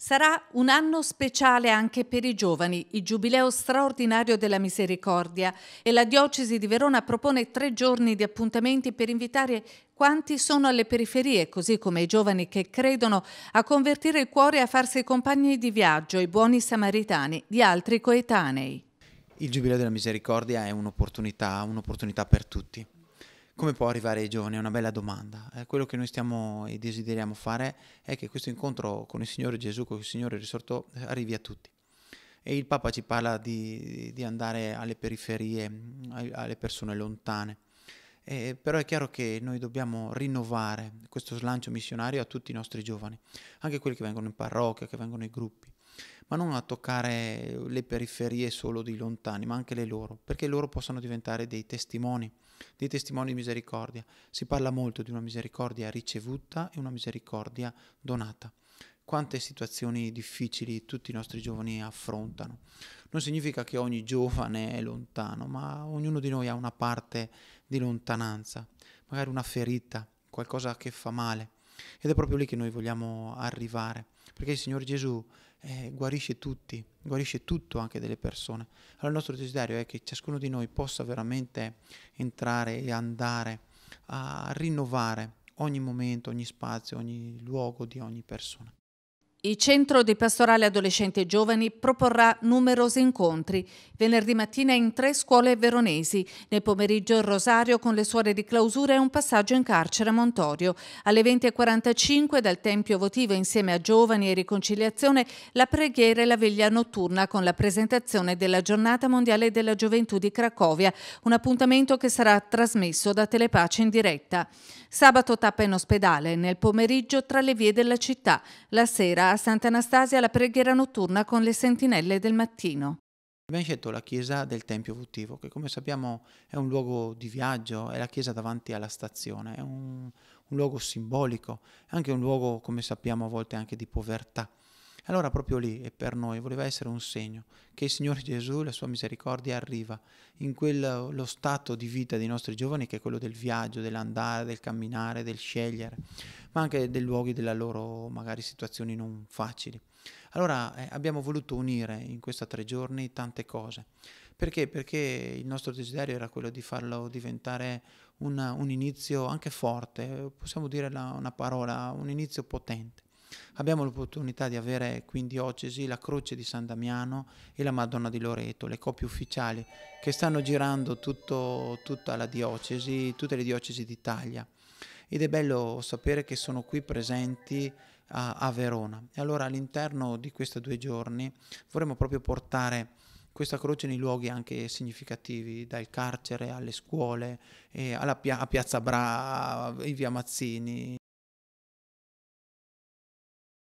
Sarà un anno speciale anche per i giovani, il Giubileo straordinario della misericordia e la Diocesi di Verona propone tre giorni di appuntamenti per invitare quanti sono alle periferie, così come i giovani che credono, a convertire il cuore e a farsi compagni di viaggio, i buoni samaritani di altri coetanei. Il Giubileo della Misericordia è un'opportunità, un'opportunità per tutti. Come può arrivare ai giovani? È una bella domanda. Eh, quello che noi stiamo e desideriamo fare è che questo incontro con il Signore Gesù, con il Signore risorto, arrivi a tutti. E il Papa ci parla di, di andare alle periferie, alle persone lontane. Eh, però è chiaro che noi dobbiamo rinnovare questo slancio missionario a tutti i nostri giovani, anche quelli che vengono in parrocchia, che vengono in gruppi ma non a toccare le periferie solo di lontani, ma anche le loro, perché loro possano diventare dei testimoni, dei testimoni di misericordia. Si parla molto di una misericordia ricevuta e una misericordia donata. Quante situazioni difficili tutti i nostri giovani affrontano. Non significa che ogni giovane è lontano, ma ognuno di noi ha una parte di lontananza, magari una ferita, qualcosa che fa male ed è proprio lì che noi vogliamo arrivare, perché il Signore Gesù eh, guarisce tutti, guarisce tutto anche delle persone. Allora il nostro desiderio è che ciascuno di noi possa veramente entrare e andare a rinnovare ogni momento, ogni spazio, ogni luogo di ogni persona. Il Centro di Pastorale Adolescenti e Giovani proporrà numerosi incontri. Venerdì mattina in tre scuole veronesi, nel pomeriggio il Rosario con le suore di clausura e un passaggio in carcere a Montorio. Alle 20.45 dal Tempio Votivo insieme a Giovani e Riconciliazione la preghiera e la veglia notturna con la presentazione della Giornata Mondiale della Gioventù di Cracovia, un appuntamento che sarà trasmesso da Telepace in diretta. Sabato tappa in ospedale, nel pomeriggio tra le vie della città, la sera a Santa Anastasia la preghiera notturna con le sentinelle del mattino. Abbiamo scelto la chiesa del Tempio Votivo, che come sappiamo è un luogo di viaggio, è la chiesa davanti alla stazione, è un, un luogo simbolico, è anche un luogo, come sappiamo, a volte anche di povertà. Allora proprio lì e per noi voleva essere un segno che il Signore Gesù, la sua misericordia arriva in quello stato di vita dei nostri giovani che è quello del viaggio, dell'andare, del camminare, del scegliere, ma anche dei luoghi della loro magari situazioni non facili. Allora eh, abbiamo voluto unire in questi tre giorni tante cose. Perché? Perché il nostro desiderio era quello di farlo diventare una, un inizio anche forte, eh, possiamo dire la, una parola, un inizio potente. Abbiamo l'opportunità di avere qui in diocesi la Croce di San Damiano e la Madonna di Loreto, le coppie ufficiali che stanno girando tutto, tutta la diocesi, tutte le diocesi d'Italia. Ed è bello sapere che sono qui presenti a, a Verona. E allora all'interno di questi due giorni vorremmo proprio portare questa croce nei luoghi anche significativi, dal carcere alle scuole, alla pia- a Piazza Bra, in via Mazzini,